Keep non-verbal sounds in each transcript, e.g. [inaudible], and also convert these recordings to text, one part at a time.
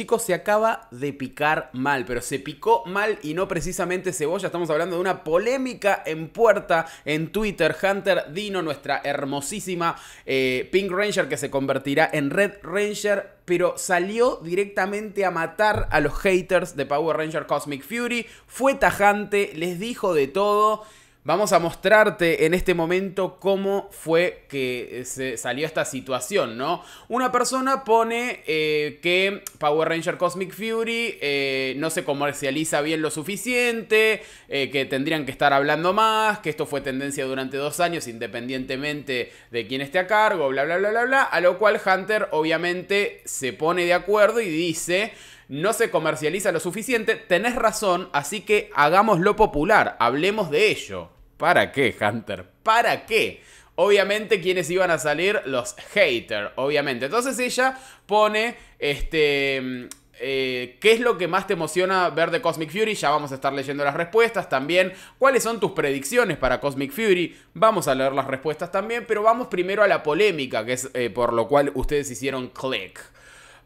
Chicos, se acaba de picar mal, pero se picó mal y no precisamente cebolla. Estamos hablando de una polémica en puerta en Twitter. Hunter Dino, nuestra hermosísima eh, Pink Ranger que se convertirá en Red Ranger pero salió directamente a matar a los haters de Power Ranger Cosmic Fury. Fue tajante, les dijo de todo. Vamos a mostrarte en este momento cómo fue que eh, se salió esta situación, ¿no? Una persona pone eh, que Power Ranger Cosmic Fury eh, no se comercializa bien lo suficiente, que tendrían que estar hablando más, que esto fue tendencia durante dos años independientemente de quién esté a cargo, bla, bla, bla, bla, bla. A lo cual Hunter obviamente se pone de acuerdo y dice no se comercializa lo suficiente, tenés razón, así que hagámoslo popular, hablemos de ello. ¿Para qué, Hunter? ¿Para qué? Obviamente, quienes iban a salir? Los haters, obviamente. Entonces ella pone, este, eh, ¿Qué es lo que más te emociona ver de Cosmic Fury? Ya vamos a estar leyendo las respuestas también. ¿Cuáles son tus predicciones para Cosmic Fury? Vamos a leer las respuestas también, pero vamos primero a la polémica, que es eh, por lo cual ustedes hicieron click.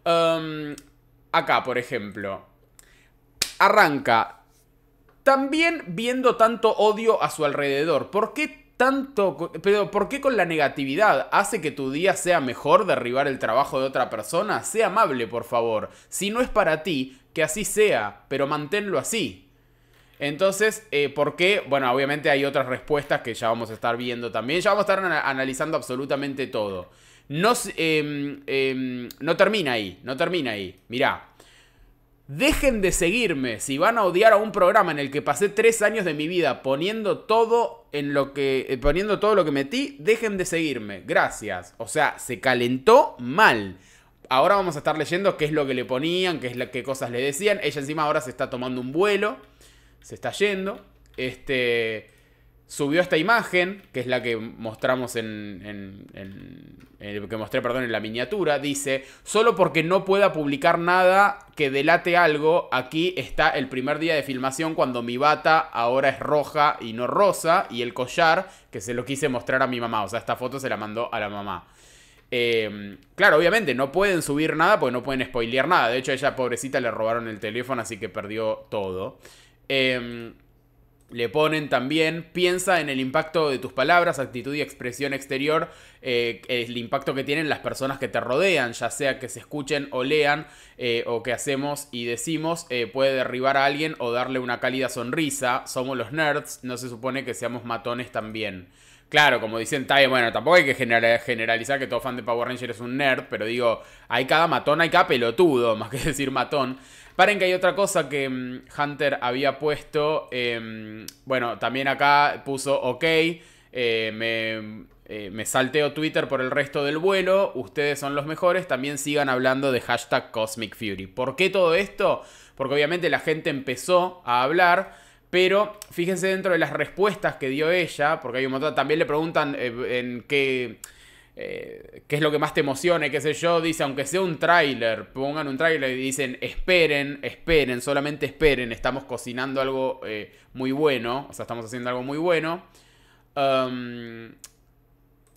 Um, acá, por ejemplo, arranca también viendo tanto odio a su alrededor. ¿Por qué tanto, pero ¿por qué con la negatividad? ¿Hace que tu día sea mejor derribar el trabajo de otra persona? Sea amable, por favor. Si no es para ti, que así sea, pero manténlo así. Entonces, eh, ¿por qué? Bueno, obviamente hay otras respuestas que ya vamos a estar viendo también. Ya vamos a estar analizando absolutamente todo no, em, em, no termina ahí, no termina ahí. Mirá, Dejen de seguirme si van a odiar a un programa en el que pasé tres años de mi vida poniendo todo en lo que. Eh, poniendo todo lo que metí, dejen de seguirme. Gracias. O sea, se calentó mal. Ahora vamos a estar leyendo qué es lo que le ponían, qué es qué cosas le decían. Ella encima ahora se está tomando un vuelo. Se está yendo. Este subió esta imagen, que es la que mostramos en, que mostré, perdón, en la miniatura, dice, solo porque no pueda publicar nada que delate algo, aquí está el primer día de filmación cuando mi bata ahora es roja y no rosa, y el collar que se lo quise mostrar a mi mamá, o sea, esta foto se la mandó a la mamá. Eh, claro, obviamente, no pueden subir nada porque no pueden spoilear nada. De hecho, a ella, pobrecita, le robaron el teléfono, así que perdió todo. Eh, le ponen también, piensa en el impacto de tus palabras, actitud y expresión exterior, eh, el impacto que tienen las personas que te rodean, ya sea que se escuchen o lean eh, o que hacemos y decimos, eh, puede derribar a alguien o darle una cálida sonrisa. Somos los nerds, no se supone que seamos matones también. Claro, como dicen, está bueno, tampoco hay que generalizar que todo fan de Power Rangers es un nerd, pero digo, hay cada matón, hay cada pelotudo, [laughs] más que decir matón. Paren que hay otra cosa que mm, Hunter había puesto, em, bueno, también acá puso, ok, eh, me, eh, me salteo Twitter por el resto del vuelo, ustedes son los mejores, también sigan hablando de hashtag Cosmic Fury. ¿Por qué todo esto? Porque obviamente la gente empezó a hablar pero fíjense dentro de las respuestas que dio ella, porque hay un montón, también le preguntan eh, en qué, eh, qué es lo que más te emociona, qué sé yo, dice, aunque sea un tráiler, pongan un tráiler y dicen, esperen, esperen, solamente esperen, estamos cocinando algo eh, muy bueno, o sea, estamos haciendo algo muy bueno. Um,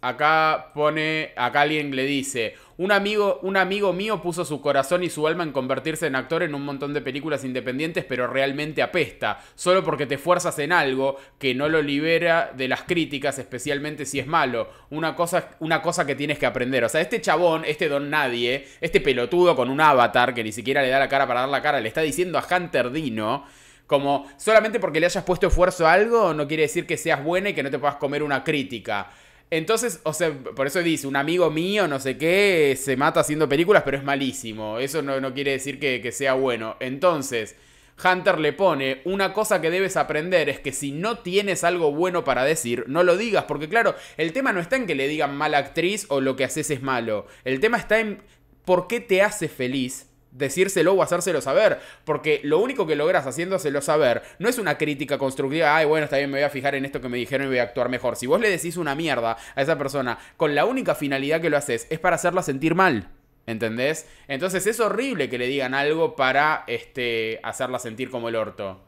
acá pone, acá alguien le dice, un amigo, un amigo mío puso su corazón y su alma en convertirse en actor en un montón de películas independientes, pero realmente apesta, solo porque te fuerzas en algo que no lo libera de las críticas, especialmente si es malo. Una cosa, una cosa que tienes que aprender. O sea, este chabón, este don nadie, este pelotudo con un avatar que ni siquiera le da la cara para dar la cara, le está diciendo a Hunter Dino. Como solamente porque le hayas puesto esfuerzo a algo no quiere decir que seas buena y que no te puedas comer una crítica. Entonces, o sea, por eso dice, un amigo mío, no sé qué, se mata haciendo películas, pero es malísimo. Eso no, quiere decir que, que sea bueno. Entonces, Hunter le pone, una cosa que debes aprender es que si no tienes algo bueno para decir, no lo digas, porque claro, el tema no está en que le digan mala actriz o lo que haces es malo. El tema está en por qué te hace feliz decírselo o hacérselo saber, porque lo único que logras haciéndoselo saber no es una crítica constructiva, ay, bueno, está bien, me voy a fijar en esto que me dijeron y voy a actuar mejor. Si vos le decís una mierda a esa persona con la única finalidad que lo haces es para hacerla sentir mal. ¿Entendés? Entonces es horrible que le digan algo para este, hacerla sentir como el orto.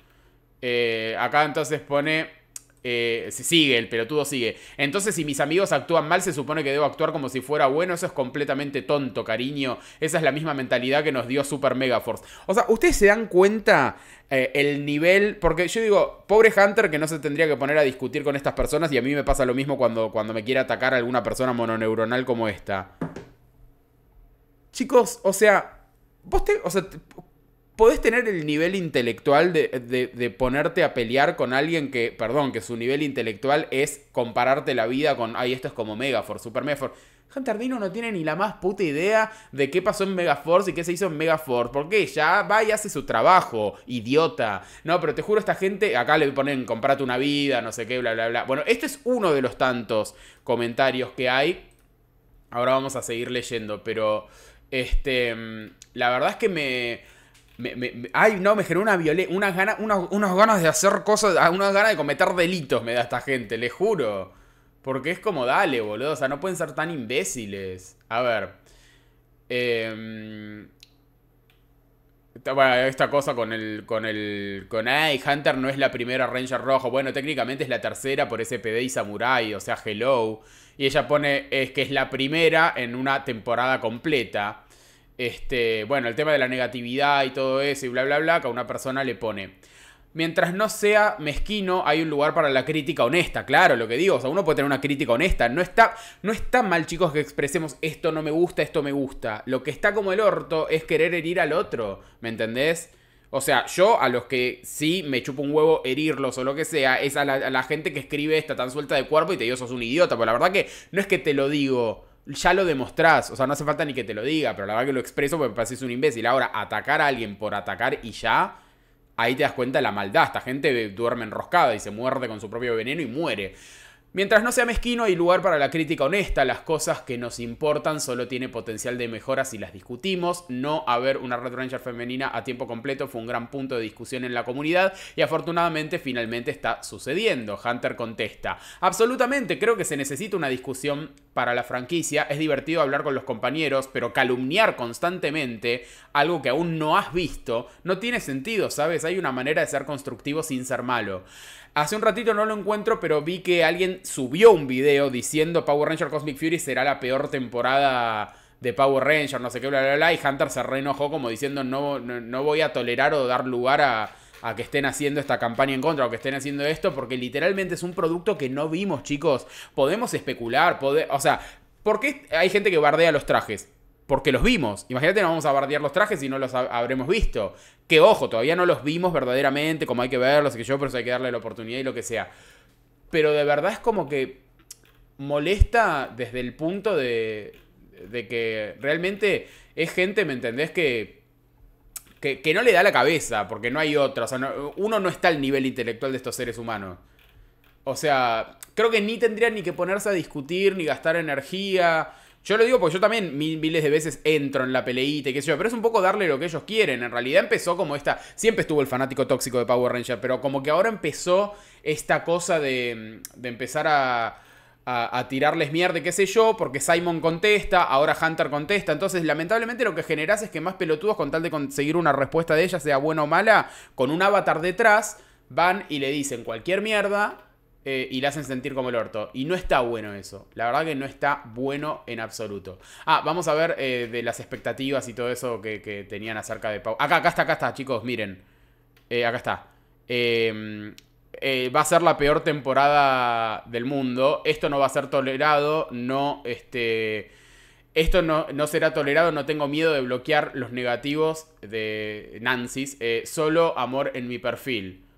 Eh, acá entonces pone eh, sigue, el pelotudo sigue. Entonces, si mis amigos actúan mal, se supone que debo actuar como si fuera bueno. Eso es completamente tonto, cariño. Esa es la misma mentalidad que nos dio Super mega force O sea, ¿ustedes se dan cuenta eh, el nivel? Porque yo digo, pobre Hunter que no se tendría que poner a discutir con estas personas. Y a mí me pasa lo mismo cuando, cuando me quiere atacar alguna persona mononeuronal como esta. Chicos, o sea, vos te. O sea, podés tener el nivel intelectual de, ponerte a pelear con alguien que, perdón, que su nivel intelectual es compararte la vida con, ay, esto es como Megaforce, Super Megaforce. Hunter Dino no tiene ni la más puta idea de qué pasó en Megaforce y qué se hizo en Megaforce. Porque ya va y hace su trabajo, idiota. No, pero te juro, esta gente, acá le ponen comprate una vida, no sé qué, bla, bla, bla. Bueno, este es uno de los tantos comentarios que hay. Ahora vamos a seguir leyendo, pero este, mm, la verdad es que me me, ay, no, me generó una unas ganas, ganas de hacer cosas, ah, unas ganas de cometer delitos me da esta gente, le juro. Porque es como, dale, boludo, o sea, no pueden ser tan imbéciles. A ver. Em, esta cosa con el. con el. con Ay, Hunter no es la primera Ranger rojo. Bueno, técnicamente es la tercera por SPD y Samurai, o sea, Hello. Y ella pone es que es la primera en una temporada completa. Este, bueno, el tema de la negatividad y todo eso y bla, bla, bla, que a una persona le pone. Mientras no sea mezquino, hay un lugar para la crítica honesta, claro, lo que digo, o sea, uno puede tener una crítica honesta, no está, no está mal chicos que expresemos esto no me gusta, esto me gusta, lo que está como el orto es querer herir al otro, ¿me entendés? O sea, yo a los que sí me chupo un huevo herirlos o lo que sea, es a la, gente que escribe esta tan suelta de cuerpo y te digo sos un idiota, pero pues la verdad que no es que te lo digo ya lo demostrás. O sea, no hace falta ni que te lo diga, pero la verdad que lo expreso porque me parece un imbécil. Ahora, atacar a alguien por atacar y ya, ahí te das cuenta de la maldad. Esta gente duerme enroscada y se muerde con su propio veneno y muere. Mientras no sea mezquino hay lugar para la crítica honesta, las cosas que nos importan solo tiene potencial de mejora si las discutimos, no haber una Red Ranger femenina a tiempo completo fue un gran punto de discusión en la comunidad y afortunadamente finalmente está sucediendo. Hunter contesta, absolutamente creo que se necesita una discusión para la franquicia, es divertido hablar con los compañeros, pero calumniar constantemente algo que aún no has visto no tiene sentido, ¿sabes? Hay una manera de ser constructivo sin ser malo. Hace un ratito no lo encuentro, pero vi que alguien subió un video diciendo Power Ranger Cosmic Fury será la peor temporada de Power Ranger, no sé qué, bla, bla, bla. Y Hunter se reenojó como diciendo no, no, voy a tolerar o dar lugar a, que estén haciendo esta campaña en contra o que estén haciendo esto, porque literalmente es un producto que no vimos, chicos. Podemos especular, o sea, porque hay gente que bardea los trajes? porque los vimos. Imagínate, no vamos a bardear los trajes y no los habremos visto. Que ojo, todavía no los vimos verdaderamente, como hay que verlos, que yo, pero hay que darle la oportunidad y lo que sea. Pero de verdad es como que molesta desde el punto de, de que realmente es gente, ¿me entendés? Que, que, no le da la cabeza, porque no hay otra. O sea, uno no está al nivel intelectual de estos seres humanos. O sea, creo que ni tendrían ni que ponerse a discutir, ni gastar energía yo lo digo porque yo también miles de veces entro en la peleita y qué sé yo, pero es un poco darle lo que ellos quieren. En realidad empezó como esta, siempre estuvo el fanático tóxico de Power Ranger, pero como que ahora empezó esta cosa de, de empezar a, a, tirarles mierda, qué sé yo, porque Simon contesta, ahora Hunter contesta. Entonces, lamentablemente lo que generas es que más pelotudos, con tal de conseguir una respuesta de ella, sea buena o mala, con un avatar detrás, van y le dicen cualquier mierda eh, y la hacen sentir como el orto. Y no está bueno eso. La verdad que no está bueno en absoluto. Ah, vamos a ver eh, de las expectativas y todo eso que, tenían acerca de Pau. Acá, acá está, acá está, chicos, miren. Eh, acá está. Em, va a ser la peor temporada del mundo. Esto no va a ser tolerado. No, este. Esto no, será tolerado, no tengo miedo de bloquear los negativos de Nancy. solo amor en mi perfil.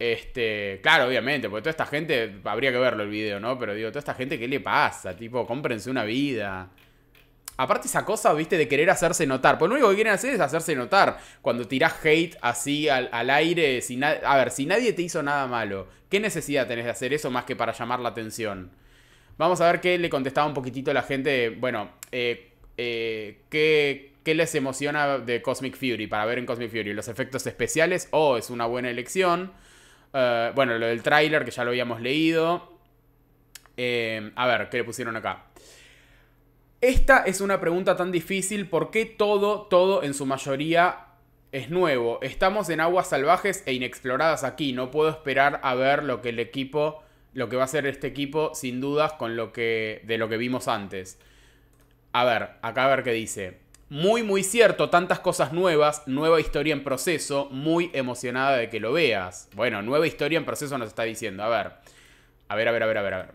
Este, claro, obviamente, porque toda esta gente, habría que verlo el video, ¿no? Pero digo, toda esta gente, ¿qué le pasa? Tipo, cómprense una vida. Aparte esa cosa, viste, de querer hacerse notar. Pues lo único que quieren hacer es hacerse notar. Cuando tirás hate así al, aire, si a ver, si nadie te hizo nada malo, ¿qué necesidad tenés de hacer eso más que para llamar la atención? Vamos a ver qué le contestaba un poquitito la gente. Bueno, eh, eh, ¿qué, ¿qué, les emociona de Cosmic Fury? Para ver en Cosmic Fury, ¿los efectos especiales? o oh, es una buena elección. Eh, bueno, lo del tráiler que ya lo habíamos leído. Eh, a ver, ¿qué le pusieron acá? Esta es una pregunta tan difícil. ¿Por qué todo, todo en su mayoría es nuevo? Estamos en aguas salvajes e inexploradas aquí. No puedo esperar a ver lo que el equipo, lo que va a hacer este equipo, sin dudas, con lo que de lo que vimos antes. A ver, acá a ver qué dice. Muy, muy cierto, tantas cosas nuevas, nueva historia en proceso, muy emocionada de que lo veas. Bueno, nueva historia en proceso nos está diciendo, a ver. A ver, a ver, a ver, a ver, a ver.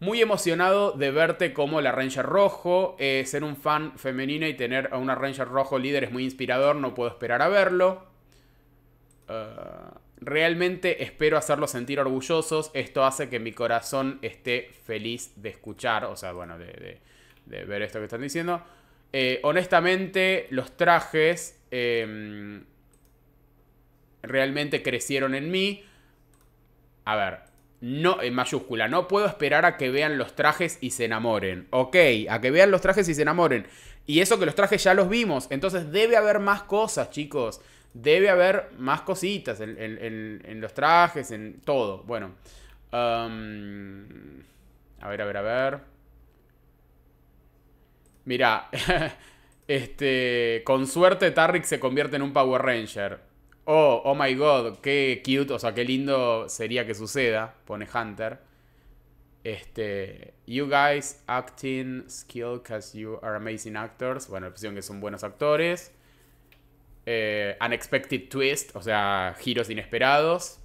Muy emocionado de verte como la Ranger Rojo, eh, ser un fan femenino y tener a una Ranger Rojo líder es muy inspirador, no puedo esperar a verlo. Eh, realmente espero hacerlos sentir orgullosos, esto hace que mi corazón esté feliz de escuchar, o sea, bueno, de ver esto que están diciendo. Eh, honestamente, los trajes em, realmente crecieron en mí. A ver, no, en mayúscula, no puedo esperar a que vean los trajes y se enamoren. Ok, a que vean los trajes y se enamoren. Y eso que los trajes ya los vimos. Entonces debe haber más cosas, chicos. Debe haber más cositas en, los trajes, en todo. Bueno. a ver, a ver, a ver. Mirá, [laughs] este, con suerte Tarrick se convierte en un Power Ranger. Oh, oh my god, qué cute, o sea, qué lindo sería que suceda, pone Hunter. Este, you guys acting skill because you are amazing actors. Bueno, opción que son buenos actores. Eh, unexpected twist, o sea, giros inesperados.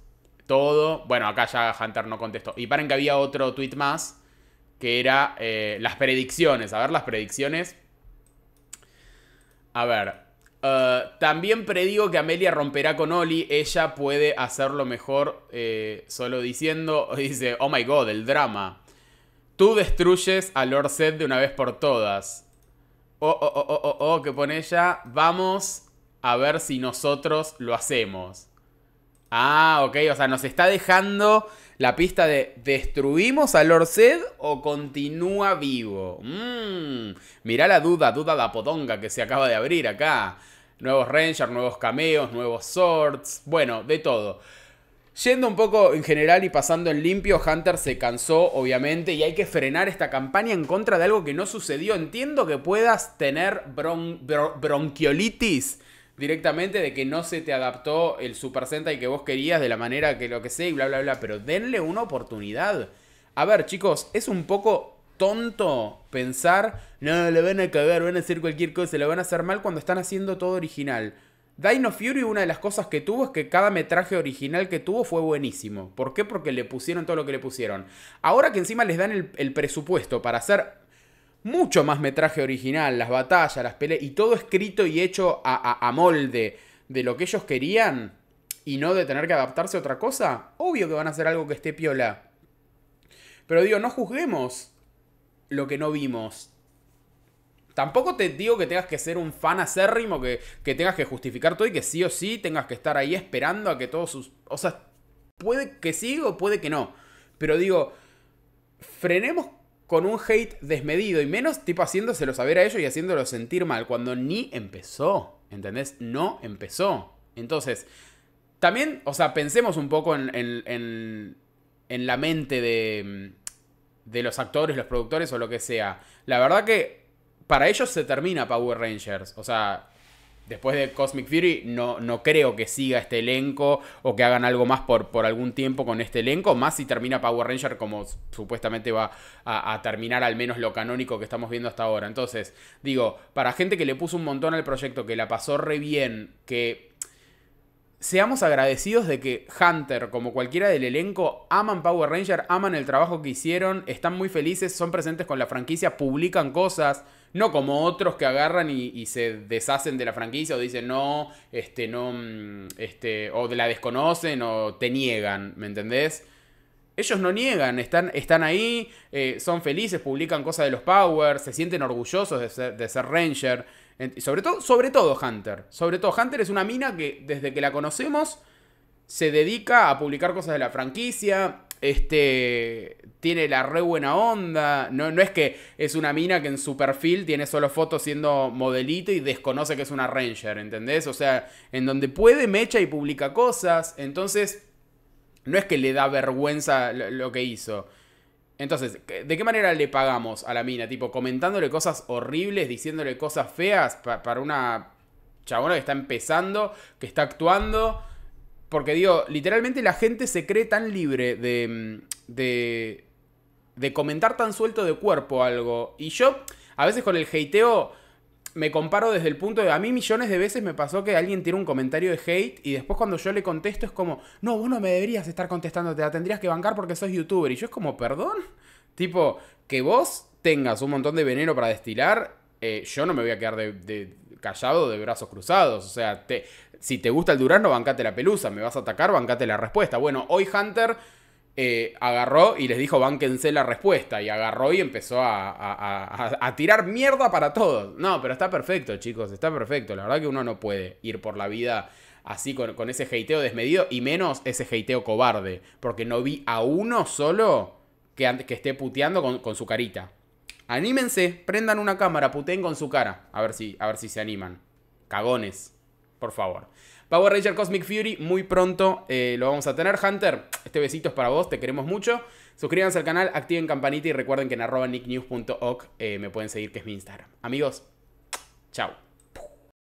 Todo. Bueno, acá ya Hunter no contestó. Y paren que había otro tweet más que era eh, las predicciones. A ver, las predicciones. A ver. Eh, también predigo que Amelia romperá con Oli. Ella puede hacerlo mejor eh, solo diciendo, [laughs] dice, oh my god, el drama. Tú destruyes a Lord Seth de una vez por todas. Oh, oh, oh, oh, oh, oh, que pone ella. Vamos a ver si nosotros lo hacemos. Ah, ok, o sea, nos está dejando la pista de ¿destruimos a Lord o continúa vivo? Mmm, mirá la duda, duda da podonga que se acaba de abrir acá. Nuevos Rangers, nuevos cameos, nuevos Swords, bueno, de todo. Yendo un poco en general y pasando en limpio, Hunter se cansó, obviamente, y hay que frenar esta campaña en contra de algo que no sucedió. Entiendo que puedas tener bronquiolitis directamente de que no se te adaptó el Super y que vos querías de la manera que lo que sé y bla, bla, bla. Pero denle una oportunidad. A ver, chicos, es un poco tonto pensar, no, le van a cagar, van a hacer cualquier cosa, le van a hacer mal cuando están haciendo todo original. Dino Fury, una de las cosas que tuvo es que cada metraje original que tuvo fue buenísimo. ¿Por qué? Porque le pusieron todo lo que le pusieron. Ahora que encima les dan el presupuesto para hacer mucho más metraje original, las batallas, las peleas, y todo escrito y hecho a, a, molde de lo que ellos querían y no de tener que adaptarse a otra cosa, obvio que van a hacer algo que esté piola. Pero digo, no juzguemos lo que no vimos. Tampoco te digo que tengas que ser un fan acérrimo, que, que tengas que justificar todo y que sí o sí tengas que estar ahí esperando a que todos sus... O sea, puede que sí o puede que no. Pero digo, frenemos con un hate desmedido y menos tipo haciéndoselo saber a ellos y haciéndolos sentir mal cuando ni empezó, ¿entendés? No empezó. Entonces, también, o sea, pensemos un poco en, en, en la mente de, mm, de los actores, los productores o lo que sea. La verdad que para ellos se termina Power Rangers, o sea después de Cosmic Fury no, no creo que siga este elenco o que hagan algo más por, por algún tiempo con este elenco, más si termina Power Ranger como supuestamente va a, a, terminar al menos lo canónico que estamos viendo hasta ahora. Entonces, digo, para gente que le puso un montón al proyecto, que la pasó re bien, que... Seamos agradecidos de que Hunter, como cualquiera del elenco, aman Power Ranger, aman el trabajo que hicieron, están muy felices, son presentes con la franquicia, publican cosas. No como otros que agarran y, se deshacen de la franquicia o dicen no, este, no, mm, este, o la desconocen o te niegan, ¿me entendés? Ellos no niegan, están, están ahí, eh, son felices, publican cosas de los Powers, se sienten orgullosos de ser, Ranger. Sobre todo, sobre todo Hunter. Sobre todo Hunter es una mina que desde que la conocemos se dedica a publicar cosas de la franquicia, este, tiene la re buena onda. No, no es que es una mina que en su perfil tiene solo fotos siendo modelito y desconoce que es una Ranger, ¿entendés? O sea, en donde puede mecha y publica cosas. Entonces, no es que le da vergüenza lo, lo que hizo. Entonces, ¿de qué manera le pagamos a la mina? Tipo, comentándole cosas horribles, diciéndole cosas feas para una chabona que está empezando, que está actuando. Porque digo, literalmente la gente se cree tan libre de, mm, de, de comentar tan suelto de cuerpo algo. Y yo, a veces con el hateo, me comparo desde el punto de. A mí, millones de veces me pasó que alguien tiene un comentario de hate y después cuando yo le contesto es como, no, vos no me deberías estar contestando, te la tendrías que bancar porque sos youtuber. Y yo es como, perdón. Tipo, que vos tengas un montón de veneno para destilar, eh, yo no me voy a quedar de callado de brazos cruzados. O sea, si te gusta el Durano, bancate la pelusa. Me vas a atacar, bancate la respuesta. Bueno, hoy Hunter eh, agarró y les dijo, bánquense la respuesta. Y agarró y empezó a, tirar mierda para todos. No, pero está perfecto, chicos, está perfecto. La verdad que uno no puede ir por la vida así con, ese heiteo desmedido y menos ese heiteo cobarde. Porque no vi a uno solo que, esté puteando con su carita. Anímense, prendan una cámara, puteen con su cara. A ver si, a ver si se animan. Cagones, por favor. Power Ranger Cosmic Fury, muy pronto eh, lo vamos a tener. Hunter, este besito es para vos, te queremos mucho. Suscríbanse al canal, activen campanita y recuerden que en arroba nicknews.oc eh, me pueden seguir, que es mi Instagram. Amigos, chao.